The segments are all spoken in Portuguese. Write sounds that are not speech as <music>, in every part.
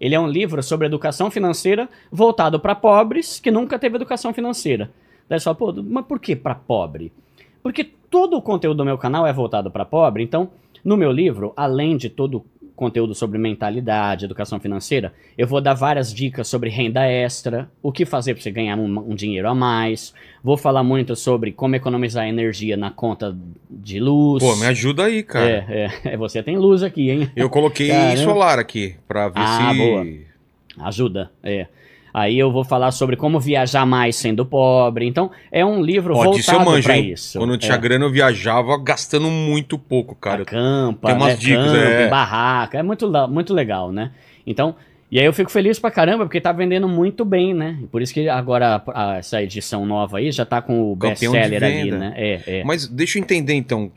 Ele é um livro sobre educação financeira voltado para pobres que nunca teve educação financeira. Daí só, pô, mas por que para pobre? Porque todo o conteúdo do meu canal é voltado para pobre, então no meu livro, além de todo conteúdo sobre mentalidade, educação financeira, eu vou dar várias dicas sobre renda extra, o que fazer para você ganhar um, um, dinheiro a mais. Vou falar muito sobre como economizar energia na conta de luz. Pô, me ajuda aí, cara. É, é, é você tem luz aqui, hein? Eu coloquei <laughs> Caramba. solar aqui para ver ah, se. Boa. Ajuda, é. Aí eu vou falar sobre como viajar mais sendo pobre. Então, é um livro Ó, voltado para isso. Quando eu tinha é. grana, eu viajava gastando muito pouco, cara. A campa, Tem umas né? dicas, campo, é. barraca. É muito, muito legal, né? Então, e aí eu fico feliz pra caramba, porque tá vendendo muito bem, né? Por isso que agora a, essa edição nova aí já tá com o best-seller ali, né? É, é. Mas deixa eu entender então,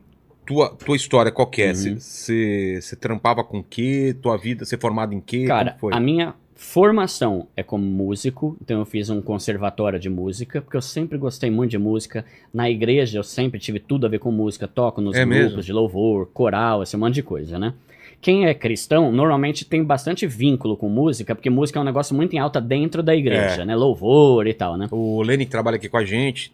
tua, tua história qual que é? Você uhum. trampava com que? Tua vida, ser é formado em que? Cara, a minha Formação é como músico, então eu fiz um conservatório de música, porque eu sempre gostei muito de música. Na igreja eu sempre tive tudo a ver com música, toco nos é grupos mesmo? de louvor, coral, esse monte de coisa, né? Quem é cristão normalmente tem bastante vínculo com música, porque música é um negócio muito em alta dentro da igreja, é. né? Louvor e tal, né? O Lenny que trabalha aqui com a gente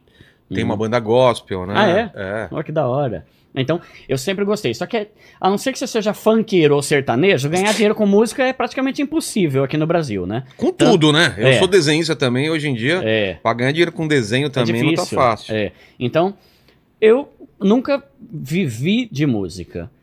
tem uma banda gospel, né? Ah, é? é. Olha que da hora. Então, eu sempre gostei. Só que, a não ser que você seja funkeiro ou sertanejo, ganhar dinheiro com música é praticamente impossível aqui no Brasil, né? Com então, tudo, né? Eu é. sou desenhista também, hoje em dia, é. pra ganhar dinheiro com desenho é também é não tá fácil. É. Então, eu nunca vivi de música.